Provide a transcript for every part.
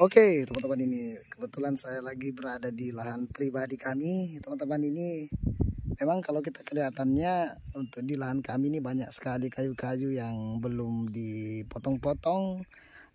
Oke okay, teman-teman ini kebetulan saya lagi berada di lahan pribadi kami teman-teman ini memang kalau kita kelihatannya untuk di lahan kami ini banyak sekali kayu-kayu yang belum dipotong-potong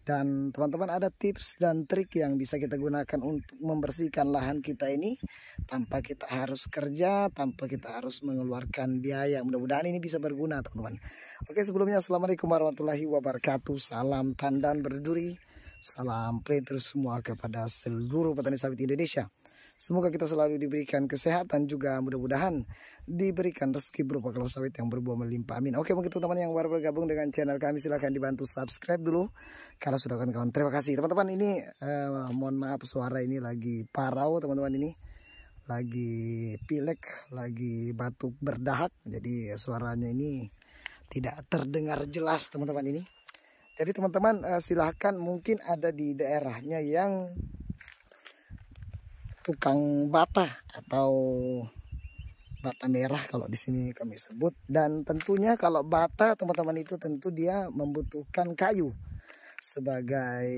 dan teman-teman ada tips dan trik yang bisa kita gunakan untuk membersihkan lahan kita ini tanpa kita harus kerja, tanpa kita harus mengeluarkan biaya. Mudah-mudahan ini bisa berguna teman-teman. Oke sebelumnya Assalamualaikum warahmatullahi wabarakatuh. Salam tandan berduri. Salam play terus semua kepada seluruh petani sawit Indonesia. Semoga kita selalu diberikan kesehatan juga mudah-mudahan diberikan rezeki berupa kelapa sawit yang berbuah melimpah. Amin. Oke mungkin teman-teman yang baru bergabung dengan channel kami silahkan dibantu subscribe dulu. Kalau sudah kan kawan. Terima kasih teman-teman ini eh, mohon maaf suara ini lagi parau teman-teman ini lagi pilek, lagi batuk berdahak. Jadi suaranya ini tidak terdengar jelas teman-teman ini. Jadi teman-teman uh, eh, silahkan mungkin ada di daerahnya yang tukang bata atau bata merah kalau di sini kami sebut dan tentunya kalau bata teman-teman itu tentu dia membutuhkan kayu sebagai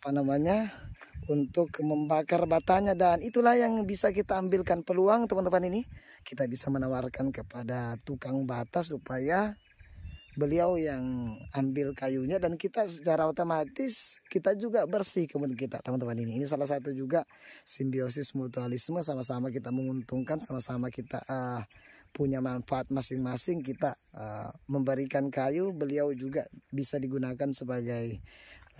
apa namanya untuk membakar batanya dan itulah yang bisa kita ambilkan peluang teman-teman ini kita bisa menawarkan kepada tukang bata supaya beliau yang ambil kayunya dan kita secara otomatis kita juga bersih kebun kita teman-teman ini ini salah satu juga simbiosis mutualisme sama-sama kita menguntungkan sama-sama kita uh, punya manfaat masing-masing kita uh, memberikan kayu beliau juga bisa digunakan sebagai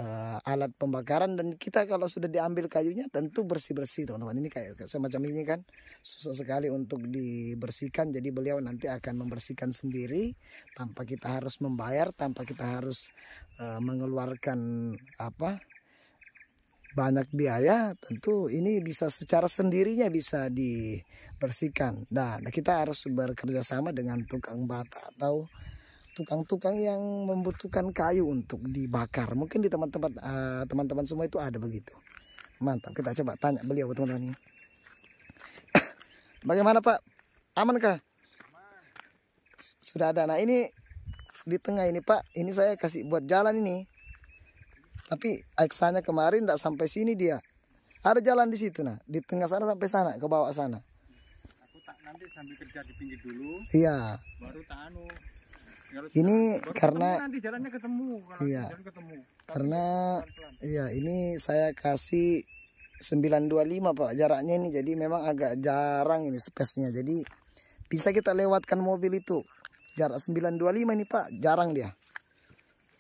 uh, alat pembakaran dan kita kalau sudah diambil kayunya tentu bersih-bersih teman-teman ini kayak semacam ini kan susah sekali untuk dibersihkan jadi beliau nanti akan membersihkan sendiri tanpa kita harus membayar tanpa kita harus uh, mengeluarkan apa banyak biaya tentu ini bisa secara sendirinya bisa dibersihkan nah, nah kita harus bekerja sama dengan tukang bata atau tukang-tukang yang membutuhkan kayu untuk dibakar. Mungkin di tempat-tempat teman eh, teman-teman semua itu ada begitu. Mantap. Kita coba tanya beliau teman-teman ini. Bagaimana Pak? Amankah? Aman. Sudah ada. Nah ini di tengah ini Pak. Ini saya kasih buat jalan ini. Tapi aksanya kemarin tidak sampai sini dia. Ada jalan di situ nah. Di tengah sana sampai sana ke bawah sana. Aku tak nanti sambil kerja di pinggir dulu. Iya. Baru tak anu ini karena iya karena pelan iya ini saya kasih 925 Pak jaraknya ini jadi memang agak jarang ini space-nya jadi bisa kita lewatkan mobil itu jarak 925 ini Pak jarang dia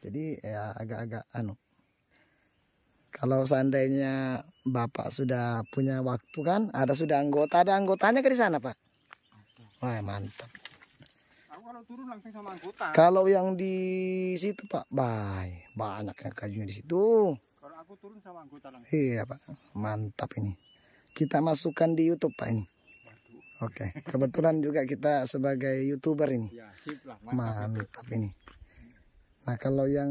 jadi ya agak-agak anu kalau seandainya Bapak sudah punya waktu kan ada sudah anggota ada anggotanya ke di sana Pak wah mantap kalau turun langsung sama angkutan. Kalau yang di situ Pak, bye. Banyak yang kayunya di situ. Kalau aku turun sama angkutan langsung. Iya Pak, mantap ini. Kita masukkan di YouTube Pak ini. Oke, okay. kebetulan juga kita sebagai youtuber ini. Ya, mantap ini. Nah kalau yang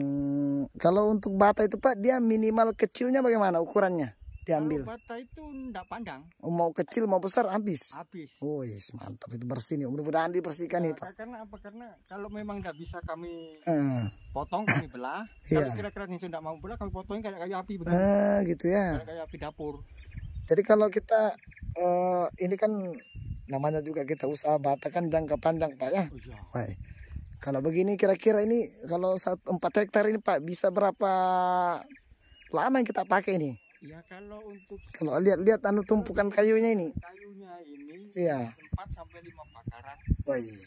kalau untuk bata itu Pak dia minimal kecilnya bagaimana ukurannya? diambil. Kalau bata itu enggak pandang. Oh, mau kecil mau besar habis. Habis. Oh, yes, mantap itu bersih nih. Mudah-mudahan dibersihkan nih, nah, Pak. Karena apa? Karena kalau memang enggak bisa kami hmm. potong, kami belah. Kalau iya. kira-kira nih sudah mau belah, kami potongin kayak kayu api benar. eh, gitu ya. Kayak api dapur. Jadi kalau kita uh, ini kan namanya juga kita usaha bata kan jangka panjang, Pak ya. Oh, iya. Baik. Kalau begini kira-kira ini kalau 4 hektar ini Pak bisa berapa lama yang kita pakai ini? Ya kalau untuk kalau lihat-lihat anu tumpukan kayunya ini. Kayunya ini iya. 4 sampai 5 bakaran. Woi. Iya.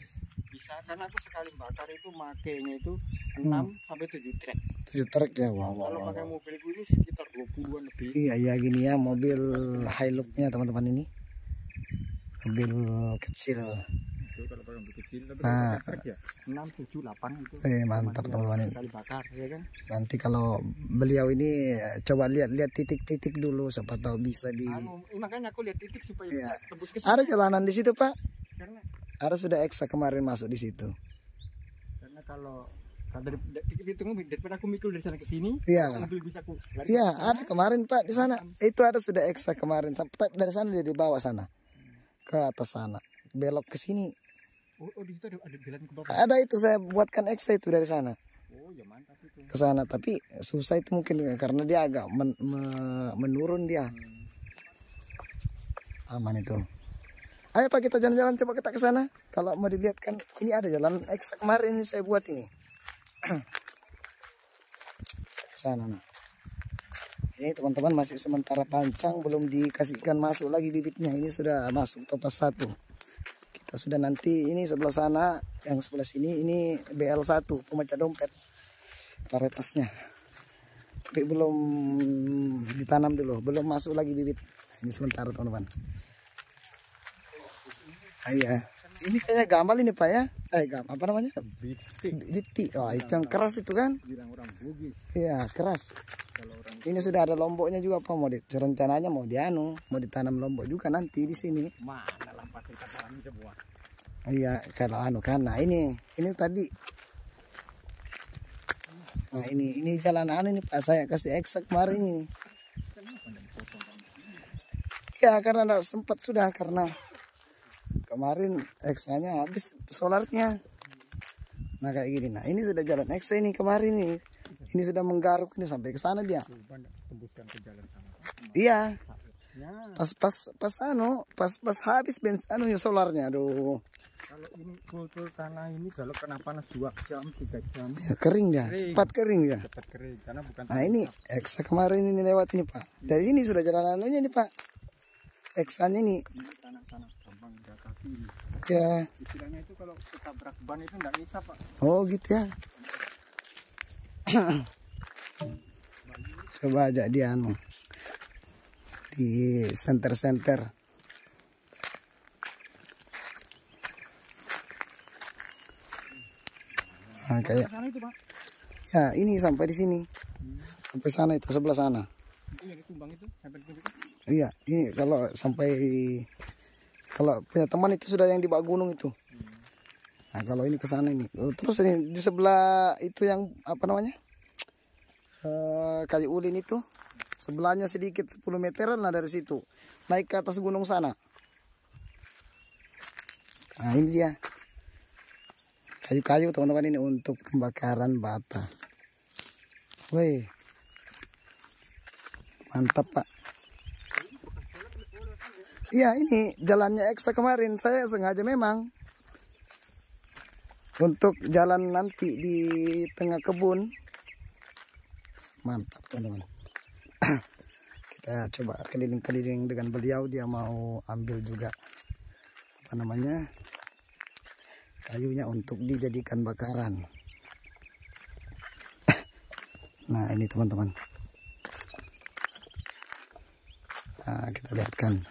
Bisa karena aku sekali bakar itu makainya itu 6 hmm. sampai 7 trek. 7 trek ya. Wow, wow, kalau wow, pakai wow. mobil gue ini sekitar 20-an lebih. Iya, iya gini ya mobil Hilux-nya teman-teman ini. Mobil kecil nah enam tujuh delapan gitu. eh, mantap teman-teman ya kan? nanti kalau beliau ini eh, coba lihat-lihat titik-titik dulu siapa tahu bisa di anu, eh, makanya aku lihat titik supaya ya. Iya. tembus ada jalanan di situ pak karena sudah ekstra kemarin masuk di situ karena kalau dari hitung daripada aku mikul dari sana ke sini iya iya ada kemarin pak di sana itu ada sudah ekstra kemarin sampai dari sana dia di sana ke atas sana belok ke sini Oh, oh di situ ada, jalan ke bawah. Ada itu saya buatkan X itu dari sana. Oh, ya mantap itu. Ke sana tapi susah itu mungkin karena dia agak men, me, menurun dia. Hmm. Aman itu. Ayo Pak kita jalan-jalan coba kita ke sana. Kalau mau dilihatkan ini ada jalan X kemarin ini saya buat ini. ke sana nah. Ini teman-teman masih sementara pancang belum dikasihkan masuk lagi bibitnya. Ini sudah masuk topas satu. Kita ya sudah nanti ini sebelah sana, yang sebelah sini ini BL1 pemecah dompet varietasnya. Tapi belum ditanam dulu, belum masuk lagi bibit. Ini sementara teman-teman. Ah, iya. Ini kayaknya gambar ini Pak ya. Eh gam, apa namanya? Biti. Oh, itu yang keras itu kan? Iya, keras. Ini sudah ada lomboknya juga Pak mau di, rencananya mau dianu, mau ditanam lombok juga nanti di sini. Mana kita tanam sebuah iya karena anu kan nah ini ini tadi nah ini ini jalan anu ini pak saya kasih eksak kemarin ini ya karena enggak sempat sudah karena kemarin eksanya habis solarnya nah kayak gini nah ini sudah jalan eksa ini kemarin ini ini sudah menggaruk ini sampai ke sana dia iya pas pas pas anu pas pas habis bensin anu solarnya aduh kalau ini kultur tanah ini kalau kena panas 2 jam 3 jam ya kering ya kering. cepat kering ya cepat kering karena bukan nah ini eksa kemarin ini lewat ini pak dari sini sudah jalan anunya nih pak eksa ini ini tanah-tanah gampang -tanah kaki ini ya istilahnya itu kalau ketabrak ban itu nggak bisa pak oh gitu ya coba aja di anu di center-center nah, kayak ya ini sampai di sini sampai sana itu sebelah sana iya ini kalau sampai kalau punya teman itu sudah yang di bawah gunung itu nah kalau ini ke sana ini terus ini di sebelah itu yang apa namanya Uh, kayu ulin itu sebelahnya sedikit 10 meteran lah dari situ naik ke atas gunung sana nah ini dia kayu-kayu teman-teman ini untuk pembakaran bata woi mantap pak iya ini jalannya eksa kemarin saya sengaja memang untuk jalan nanti di tengah kebun mantap teman-teman kita coba keliling-keliling dengan beliau dia mau ambil juga apa namanya kayunya untuk dijadikan bakaran nah ini teman-teman nah, kita lihatkan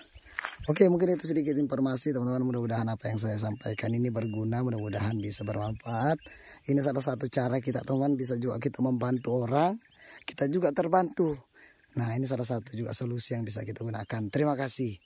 Oke mungkin itu sedikit informasi teman-teman mudah-mudahan apa yang saya sampaikan ini berguna mudah-mudahan bisa bermanfaat ini salah satu cara kita teman bisa juga kita membantu orang kita juga terbantu nah ini salah satu juga solusi yang bisa kita gunakan terima kasih